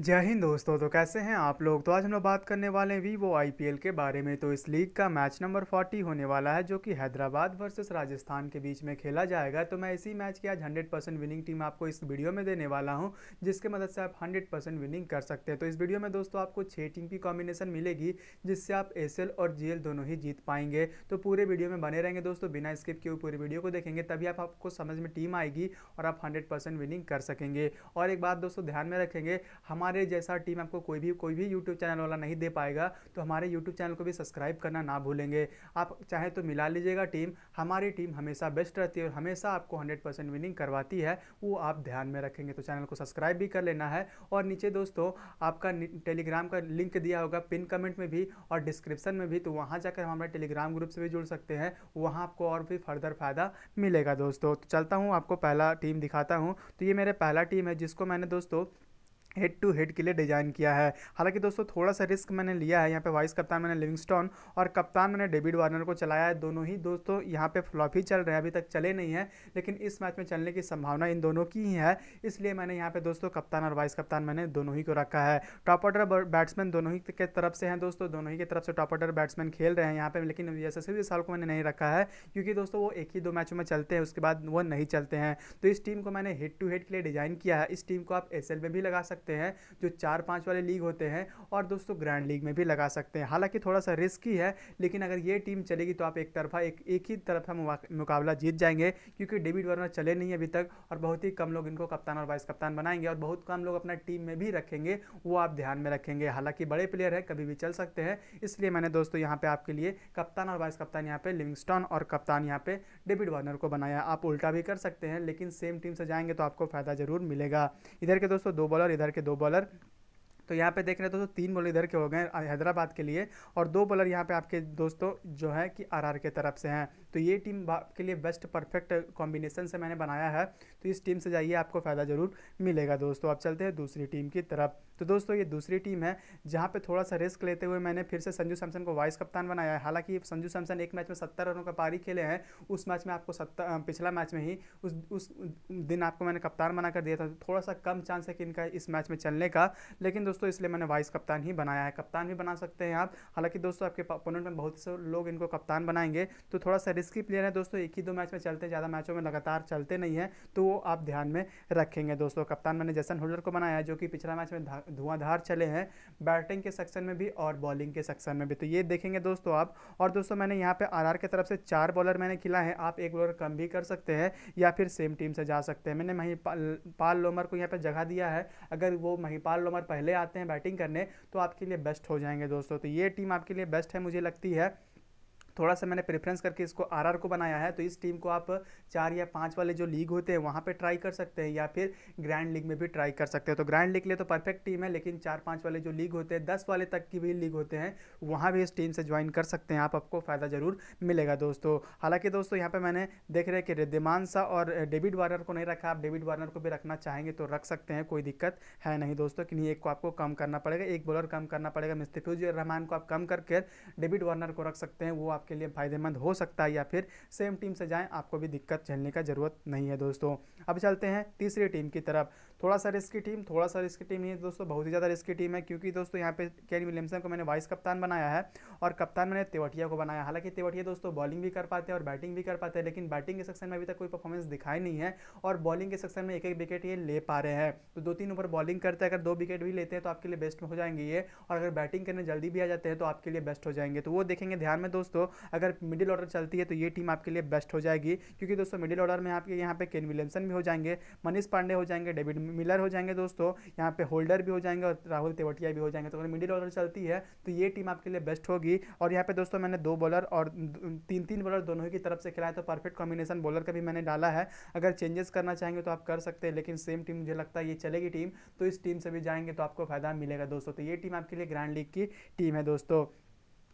जय हिंद दोस्तों तो कैसे हैं आप लोग तो आज हम लोग बात करने वाले हैं वीवो आई के बारे में तो इस लीग का मैच नंबर 40 होने वाला है जो कि हैदराबाद वर्सेस राजस्थान के बीच में खेला जाएगा तो मैं इसी मैच की आज 100 परसेंट विनिंग टीम आपको इस वीडियो में देने वाला हूं जिसके मदद से आप 100 परसेंट विनिंग कर सकते हैं तो इस वीडियो में दोस्तों आपको छः टीम की कॉम्बिनेशन मिलेगी जिससे आप एस और जी दोनों ही जीत पाएंगे तो पूरे वीडियो में बने रहेंगे दोस्तों बिना स्किप किए पूरी वीडियो को देखेंगे तभी आपको समझ में टीम आएगी और आप हंड्रेड विनिंग कर सकेंगे और एक बात दोस्तों ध्यान में रखेंगे हमारे हमारे जैसा टीम आपको कोई भी कोई भी यूट्यूब चैनल वाला नहीं दे पाएगा तो हमारे यूट्यूब चैनल को भी सब्सक्राइब करना ना भूलेंगे आप चाहे तो मिला लीजिएगा टीम हमारी टीम हमेशा बेस्ट रहती है और हमेशा आपको हंड्रेड विनिंग करवाती है वो आप ध्यान में रखेंगे तो चैनल को सब्सक्राइब भी कर लेना है और नीचे दोस्तों आपका टेलीग्राम का लिंक दिया होगा पिन कमेंट में भी और डिस्क्रिप्शन में भी तो वहाँ जाकर हमारे टेलीग्राम ग्रुप से भी जुड़ सकते हैं वहाँ आपको और भी फर्दर फ़ायदा मिलेगा दोस्तों तो चलता हूँ आपको पहला टीम दिखाता हूँ तो ये मेरा पहला टीम है जिसको मैंने दोस्तों हेड टू हेड के लिए डिज़ाइन किया है हालांकि दोस्तों थोड़ा सा रिस्क मैंने लिया है यहाँ पे वाइस कप्तान मैंने लिविंगस्टोन और कप्तान मैंने डेविड वार्नर को चलाया है दोनों ही दोस्तों यहाँ पे फ्लॉप ही चल रहे हैं अभी तक चले नहीं हैं लेकिन इस मैच में चलने की संभावना इन दोनों की ही है इसलिए मैंने यहाँ पर दोस्तों कप्तान और वाइस कप्तान मैंने दोनों ही को रखा है टॉप ऑर्डर बैट्समैन दोनों ही के तरफ से हैं दोस्तों दोनों ही की तरफ से टॉप ऑर्डर बैट्समैन खेल रहे हैं यहाँ पर लेकिन यशस्वी साल को मैंने नहीं रखा है क्योंकि दोस्तों वो एक ही दो मैचों में चलते हैं उसके बाद वो नहीं चलते हैं तो इस टीम को मैंने हेड टू हेड के लिए डिज़ाइन किया है इस टीम को आप एस में भी लगा सकते सकते हैं जो चार पाँच वाले लीग होते हैं और दोस्तों ग्रैंड लीग में भी लगा सकते हैं हालांकि थोड़ा सा ही है लेकिन अगर ये टीम चलेगी तो आप एक तरफा एक एक ही तरफा मुकाबला जीत जाएंगे क्योंकि डेविड वर्मा चले नहीं अभी तक और बहुत ही कम लोग इनको कप्तान और वाइस कप्तान बनाएंगे और बहुत कम लोग अपना टीम में भी रखेंगे वो आप ध्यान में रखेंगे हालांकि बड़े प्लेयर है कभी भी चल सकते हैं इसलिए मैंने दोस्तों यहाँ पे आपके लिए कप्तान और वाइस कप्तान यहाँ पे लिविंगस्टॉन और कप्तान यहाँ पे डेविड वार्नर को बनाया आप उल्टा भी कर सकते हैं लेकिन सेम टीम से जाएंगे तो आपको फ़ायदा ज़रूर मिलेगा इधर के दोस्तों दो बॉलर इधर इधर के दो बॉलर तो यहाँ पे देख रहे हैं तो तीन बॉलर इधर के हो गए हैदराबाद के लिए और दो बॉलर यहाँ पे आपके दोस्तों जो है कि आरआर के तरफ से हैं तो ये टीम के लिए बेस्ट परफेक्ट कॉम्बिनेशन से मैंने बनाया है तो इस टीम से जाइए आपको फ़ायदा ज़रूर मिलेगा दोस्तों अब चलते हैं दूसरी टीम की तरफ तो दोस्तों ये दूसरी टीम है जहाँ पे थोड़ा सा रिस्क लेते हुए मैंने फिर से संजू सैमसन को वाइस कप्तान बनाया है हालांकि संजू सैमसन एक मैच में सत्तर रनों का पारी खेले हैं उस मैच में आपको सत्तर पिछला मैच में ही उस उस दिन आपको मैंने कप्तान बनाकर दिया था तो थोड़ा सा कम चांस है कि इनका इस मैच में चलने का लेकिन दोस्तों इसलिए मैंने वाइस कप्तान ही बनाया है कप्तान भी बना सकते हैं आप हालाँकि दोस्तों आपके अपोनेंट में बहुत से लोग इनको कप्तान बनाएंगे तो थोड़ा सा रिस्क रिस्की प्लेयर हैं दोस्तों एक ही दो मैच में चलते हैं ज़्यादा मैचों में लगातार चलते नहीं हैं तो वो आप ध्यान में रखेंगे दोस्तों कप्तान मैंने जैसन होल्डर को बनाया जो कि पिछला मैच में धुआंधार चले हैं बैटिंग के सेक्शन में भी और बॉलिंग के सेक्शन में भी तो ये देखेंगे दोस्तों आप और दोस्तों मैंने यहाँ पे आर की तरफ से चार बॉलर मैंने खिला है आप एक बॉलर कम भी कर सकते हैं या फिर सेम टीम से जा सकते हैं मैंने महीपाल पाल लोमर को यहाँ पर जगह दिया है अगर वो महीपाल लोमर पहले आते हैं बैटिंग करने तो आपके लिए बेस्ट हो जाएंगे दोस्तों तो ये टीम आपके लिए बेस्ट है मुझे लगती है थोड़ा सा मैंने प्रेफरेंस करके इसको आर को बनाया है तो इस टीम को आप चार या पाँच वाले जो लीग होते हैं वहाँ पर ट्राई कर सकते हैं या फिर ग्रैंड लीग में भी ट्राई कर सकते हैं तो ग्रैंड लीग के लिए तो परफेक्ट टीम है लेकिन चार पाँच वाले जो लीग होते हैं दस वाले तक की भी लीग होते हैं वहाँ भी इस टीम से ज्वाइन कर सकते हैं आप आपको फ़ायदा ज़रूर मिलेगा दोस्तों हालाँकि दोस्तों यहाँ पर मैंने देख रहे हैं कि रिद्यमान सा और डेविड वार्नर को नहीं रखा आप डेविड वार्नर को भी रखना चाहेंगे तो रख सकते हैं कोई दिक्कत है नहीं दोस्तों कि नहीं एक को आपको कम करना पड़ेगा एक बॉलर कम करना पड़ेगा मुस्तफ़ीज़ रहमान को आप कम करके डेविड वार्नर को रख सकते हैं वो आप आपके लिए फ़ायदेमंद हो सकता है या फिर सेम टीम से जाएं आपको भी दिक्कत झेलने का ज़रूरत नहीं है दोस्तों अब चलते हैं तीसरी टीम की तरफ थोड़ा सा रिस्की टीम थोड़ा सा रिस्की टीम नहीं है दोस्तों बहुत ही ज़्यादा रिस्की टीम है क्योंकि दोस्तों यहाँ पे केन विलियमसन को मैंने वाइस कप्तान बनाया है और कप्तान मैंने तेवटिया को बनाया हालांकि तेवटिया दोस्तों बॉलिंग भी कर पाते हैं और बैटिंग भी कर पाते हैं लेकिन बैटिंग के सेक्शन में अभी तक कोई परफॉर्मेंस दिखाई नहीं है और बॉलिंग के सेक्शन में एक एक विकेट ये ले पा रहे हैं तो दो तीन ओवर बॉलिंग करते हैं अगर दो विकेट भी लेते हैं तो आपके लिए बेस्ट हो जाएंगे ये और अगर बैटिंग करने जल्दी भी आ जाते हैं तो आपके लिए बेस्ट हो जाएंगे तो वो देखेंगे ध्यान में दोस्तों अगर मिडिल ऑर्डर चलती है तो ये टीम आपके लिए बेस्ट हो जाएगी क्योंकि दोस्तों मिडिल ऑर्डर में आपके यहाँ पे केन विलियमसन भी हो जाएंगे मनीष पांडे हो जाएंगे डेविड मिलर हो जाएंगे दोस्तों यहाँ पे होल्डर भी हो जाएंगे और राहुल तेवटिया भी हो जाएंगे तो अगर मिडिल ऑर्डर चलती है तो ये टीम आपके लिए बेस्ट होगी और यहाँ पे दोस्तों मैंने दो बॉलर और तीन तीन बॉलर दोनों ही की तरफ से खिलाया तो परफेक्ट कॉम्बिनेशन बॉलर का भी मैंने डाला है अगर चेंजेस करना चाहेंगे तो आप कर सकते हैं लेकिन सेम टीम मुझे लगता है ये चलेगी टीम तो इस टीम से भी जाएंगे तो आपको फ़ायदा मिलेगा दोस्तों तो ये टीम आपके लिए ग्रैंड लीग की टीम है दोस्तों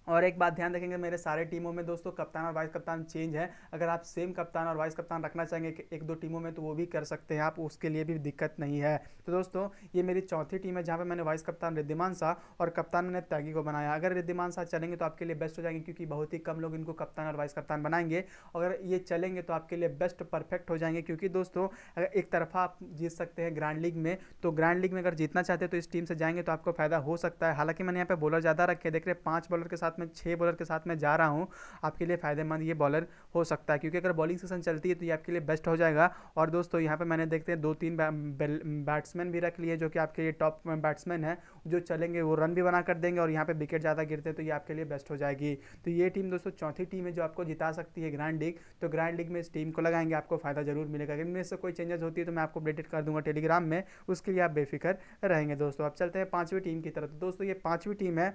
और एक बात ध्यान रखेंगे मेरे सारे टीमों में दोस्तों कप्तान और वाइस कप्तान चेंज है अगर आप सेम कप्तान और वाइस कप्तान रखना चाहेंगे एक दो टीमों में तो वो भी कर सकते हैं आप उसके लिए भी दिक्कत नहीं है तो दोस्तों ये मेरी चौथी टीम है जहाँ पर मैंने वाइस कप्तान रिद्धिमान शाह और कप्तान मैंने त्यागी को बनाया अगर रिद्धिमान शाह चलेंगे तो आपके लिए बेस्ट हो जाएंगे क्योंकि बहुत ही कम लोग इनको कप्तान और वाइस कप्तान बनाएंगे अगर ये चलेंगे तो आपके लिए बेस्ट परफेक्ट हो जाएंगे क्योंकि दोस्तों अगर एक तरफा आप जीत सकते हैं ग्रैंड लीग में तो ग्रैंड लीग में अगर जीतना चाहते हैं तो इस टीम से जाएंगे तो आपको फायदा हो सकता है हालांकि मैंने यहाँ पर बॉलर ज़्यादा रखे देख रहे पाँच बॉलर के साथ साथ में छः बॉलर के साथ में जा रहा हूँ आपके लिए फ़ायदेमंद ये बॉलर हो सकता है क्योंकि अगर बॉलिंग सेशन चलती है तो ये आपके लिए बेस्ट हो जाएगा और दोस्तों यहाँ पर मैंने देखते हैं दो तीन बैट्समैन भी रख लिए जो कि आपके लिए टॉप बैट्समैन है जो चलेंगे वो रन भी बना कर देंगे और यहाँ पर विकेट ज़्यादा गिरते हैं तो ये आपके लिए बेस्ट हो जाएगी तो ये टीम दोस्तों चौथी टीम है जो आपको जिता सकती है ग्रैंड लीग तो ग्रैंड लीग में इस टीम को लगाएंगे आपको फ़ायदा जरूर मिलेगा अगर इनमें से कोई चेंजेस होती है तो मैं आपको अपडेटेड कर दूंगा टेलीग्राम में उसके लिए आप बेफिक्र रहेंगे दोस्तों अब चलते हैं पांचवी टीम की तरफ तो दोस्तों ये पांचवी टीम है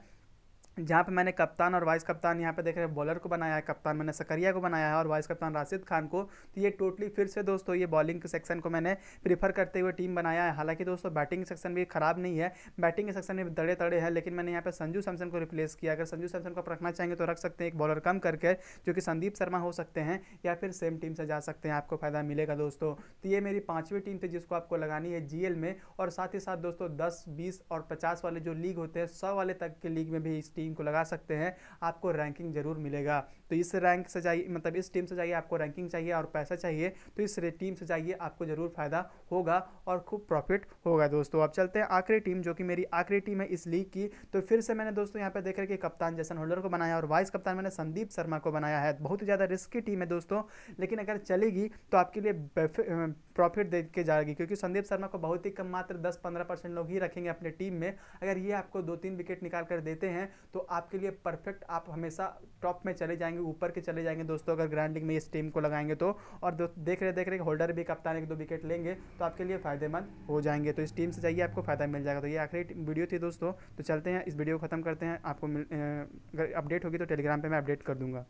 जहाँ पे मैंने कप्तान और वाइस कप्तान यहाँ पे देख रहे हैं बॉलर को बनाया है कप्तान मैंने सकरिया को बनाया है और वाइस कप्तान राशिद खान को तो ये टोटली फिर से दोस्तों ये बॉलिंग के सेक्शन को मैंने प्रीफर करते हुए टीम बनाया है हालांकि दोस्तों बैटिंग सेक्शन भी ख़राब नहीं है बैटिंग के सेक्शन में दड़े तड़े हैं लेकिन मैंने यहाँ पर संजू सैमसन को रिप्लेस किया अगर संजू सैमसन को आप रखना चाहेंगे तो रख सकते हैं एक बॉलर कम करके जो कि संदीप शर्मा हो सकते हैं या फिर सेम टीम से जा सकते हैं आपको फ़ायदा मिलेगा दोस्तों तो ये मेरी पाँचवीं टीम थी जिसको आपको लगानी है जी में और साथ ही साथ दोस्तों दस बीस और पचास वाले जो लीग होते हैं सौ वाले तक के लीग में भी इस टीम टीम को लगा सकते हैं आपको रैंकिंग जरूर मिलेगा तो इस रैंक से जाइए मतलब इस टीम से जाइए आपको रैंकिंग चाहिए और पैसा चाहिए तो इस टीम से जाइए आपको ज़रूर फ़ायदा होगा और खूब प्रॉफिट होगा दोस्तों अब चलते हैं आखिरी टीम जो कि मेरी आखिरी टीम है इस लीग की तो फिर से मैंने दोस्तों यहाँ पर देख रहे कि कप्तान जैसन होल्डर को बनाया और वाइस कप्तान मैंने संदीप शर्मा को बनाया है बहुत ही ज़्यादा रिस्की टीम है दोस्तों लेकिन अगर चलेगी तो आपके लिए प्रॉफिट दे के जाएगी क्योंकि संदीप शर्मा को बहुत ही कम मात्र दस पंद्रह लोग ही रखेंगे अपने टीम में अगर ये आपको दो तीन विकेट निकाल कर देते हैं तो तो आपके लिए परफेक्ट आप हमेशा टॉप में चले जाएंगे ऊपर के चले जाएंगे दोस्तों अगर ग्रैंड लीग में इस टीम को लगाएंगे तो और देख रहे देख रहे होल्डर भी कप्तान एक दो विकेट लेंगे तो आपके लिए फ़ायदेमंद हो जाएंगे तो इस टीम से जाइए आपको फ़ायदा मिल जाएगा तो ये आखिरी वीडियो थी दोस्तों तो चलते हैं इस वीडियो को ख़त्म करते हैं आपको मिल, अगर अपडेट होगी तो टेलीग्राम पर मैं अपडेट कर दूँगा